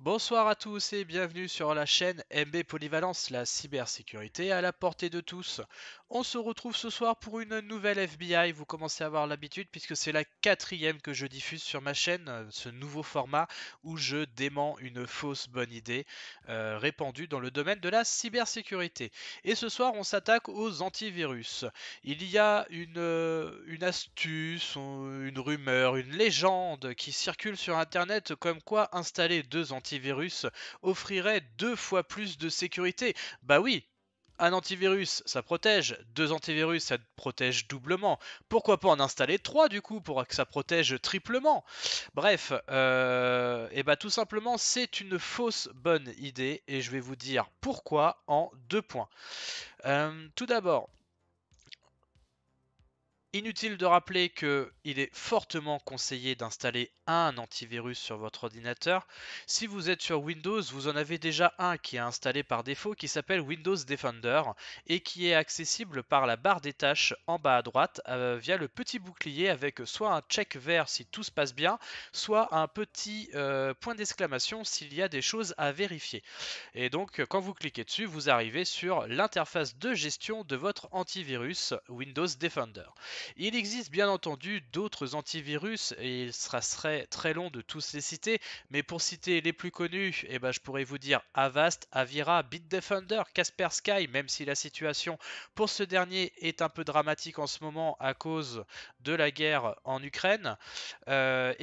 Bonsoir à tous et bienvenue sur la chaîne MB Polyvalence, la cybersécurité à la portée de tous. On se retrouve ce soir pour une nouvelle FBI, vous commencez à avoir l'habitude puisque c'est la quatrième que je diffuse sur ma chaîne, ce nouveau format où je dément une fausse bonne idée euh, répandue dans le domaine de la cybersécurité. Et ce soir on s'attaque aux antivirus. Il y a une euh, astuce, une rumeur, une légende qui circule sur internet comme quoi installer deux antivirus offrirait deux fois plus de sécurité. Bah oui, un antivirus, ça protège. Deux antivirus, ça protège doublement. Pourquoi pas en installer trois du coup pour que ça protège triplement Bref, et euh, eh bah tout simplement, c'est une fausse bonne idée et je vais vous dire pourquoi en deux points. Euh, tout d'abord, Inutile de rappeler qu'il est fortement conseillé d'installer un antivirus sur votre ordinateur. Si vous êtes sur Windows, vous en avez déjà un qui est installé par défaut qui s'appelle Windows Defender et qui est accessible par la barre des tâches en bas à droite euh, via le petit bouclier avec soit un check vert si tout se passe bien, soit un petit euh, point d'exclamation s'il y a des choses à vérifier. Et donc quand vous cliquez dessus, vous arrivez sur l'interface de gestion de votre antivirus Windows Defender. Il existe bien entendu d'autres antivirus et il sera très, long de tous les citer, mais pour citer les plus connus, eh ben, je pourrais vous dire Avast, Avira, Bitdefender, Kaspersky, même si la situation pour ce dernier est un peu dramatique en ce moment à cause de la guerre en Ukraine, etc., euh,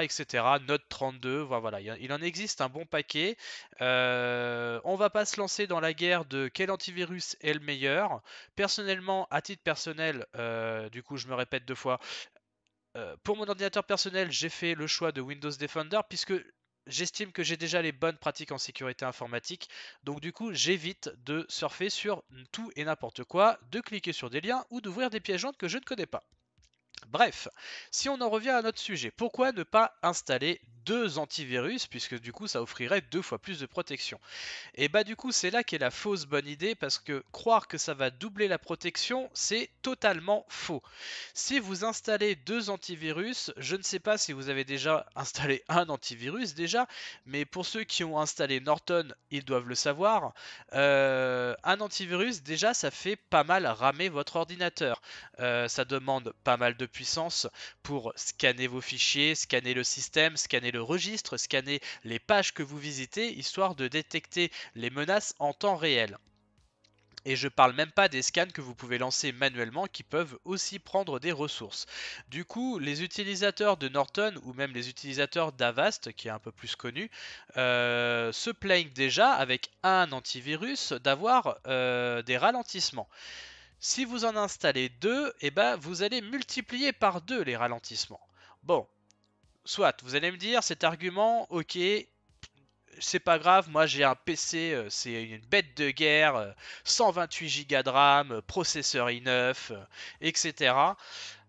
etc. Note 32, voilà, il en existe un bon paquet. On euh, on va pas se lancer dans la guerre de quel antivirus est le meilleur. Personnellement, à titre personnel, euh, du coup je me répète deux fois. Euh, pour mon ordinateur personnel, j'ai fait le choix de Windows Defender puisque j'estime que j'ai déjà les bonnes pratiques en sécurité informatique. Donc du coup, j'évite de surfer sur tout et n'importe quoi, de cliquer sur des liens ou d'ouvrir des pièges que je ne connais pas. Bref, si on en revient à notre sujet, pourquoi ne pas installer deux antivirus, puisque du coup ça offrirait deux fois plus de protection. Et bah du coup c'est là qu'est la fausse bonne idée, parce que croire que ça va doubler la protection, c'est totalement faux. Si vous installez deux antivirus, je ne sais pas si vous avez déjà installé un antivirus déjà, mais pour ceux qui ont installé Norton, ils doivent le savoir, euh, un antivirus déjà ça fait pas mal ramer votre ordinateur. Euh, ça demande pas mal de puissance pour scanner vos fichiers, scanner le système, scanner le registre, scanner les pages que vous visitez, histoire de détecter les menaces en temps réel. Et je parle même pas des scans que vous pouvez lancer manuellement qui peuvent aussi prendre des ressources. Du coup, les utilisateurs de Norton ou même les utilisateurs d'Avast, qui est un peu plus connu, euh, se plaignent déjà avec un antivirus d'avoir euh, des ralentissements. Si vous en installez deux, et eh ben, vous allez multiplier par deux les ralentissements. Bon, soit, vous allez me dire, cet argument, ok, c'est pas grave, moi j'ai un PC, euh, c'est une bête de guerre, 128 euh, Go de RAM, euh, processeur i9, etc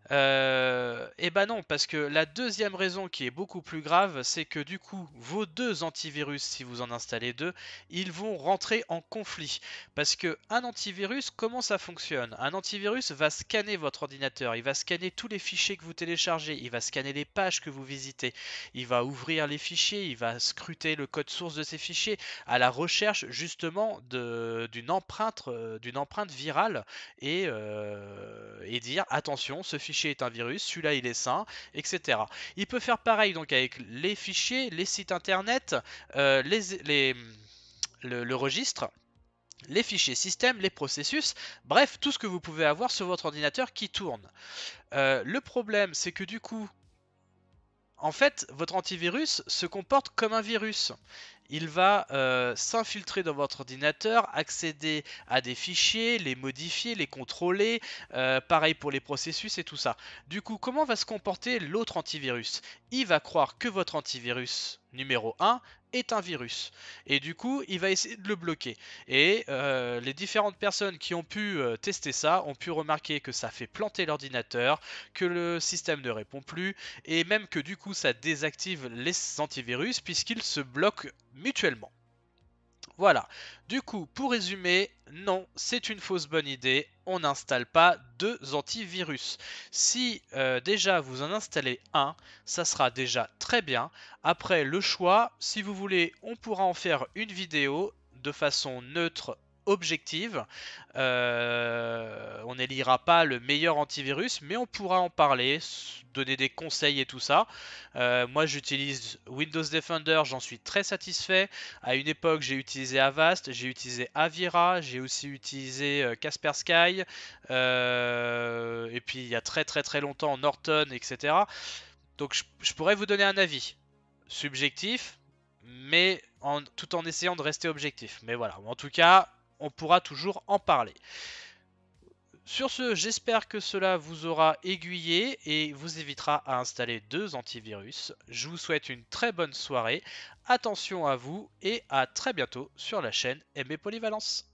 et euh, eh ben non, parce que la deuxième raison qui est beaucoup plus grave, c'est que du coup, vos deux antivirus, si vous en installez deux, ils vont rentrer en conflit. Parce que un antivirus, comment ça fonctionne Un antivirus va scanner votre ordinateur, il va scanner tous les fichiers que vous téléchargez, il va scanner les pages que vous visitez, il va ouvrir les fichiers, il va scruter le code source de ces fichiers à la recherche justement d'une empreinte, euh, empreinte virale euh, et dire attention, ce fichier est un virus, celui-là il est sain, etc. Il peut faire pareil donc avec les fichiers, les sites internet, euh, les, les, le, registre les fichiers système, les processus, bref, tout ce que vous pouvez avoir sur votre ordinateur qui tourne. Euh, le problème, c'est que du coup, en fait, votre antivirus se comporte comme un virus il va euh, s'infiltrer dans votre ordinateur, accéder à des fichiers, les modifier, les contrôler, euh, pareil pour les processus et tout ça. Du coup, comment va se comporter l'autre antivirus Il va croire que votre antivirus numéro 1 est un virus. Et du coup, il va essayer de le bloquer. Et euh, les différentes personnes qui ont pu euh, tester ça ont pu remarquer que ça fait planter l'ordinateur, que le système ne répond plus, et même que du coup, ça désactive les antivirus puisqu'ils se bloquent mutuellement. Voilà. Du coup, pour résumer, non, c'est une fausse bonne idée. On n'installe pas deux antivirus. Si euh, déjà vous en installez un, ça sera déjà très bien. Après, le choix, si vous voulez, on pourra en faire une vidéo de façon neutre objective. Euh, on n'élira pas le meilleur antivirus, mais on pourra en parler, donner des conseils et tout ça. Euh, moi, j'utilise Windows Defender, j'en suis très satisfait. À une époque, j'ai utilisé Avast, j'ai utilisé Avira, j'ai aussi utilisé Kaspersky, euh, et puis il y a très très très longtemps Norton, etc. Donc je, pourrais vous donner un avis subjectif, mais en, tout en essayant de rester objectif. Mais voilà, en tout cas, on pourra toujours en parler. Sur ce, j'espère que cela vous aura aiguillé et vous évitera à installer deux antivirus. Je vous souhaite une très bonne soirée, attention à vous et à très bientôt sur la chaîne MB Polyvalence.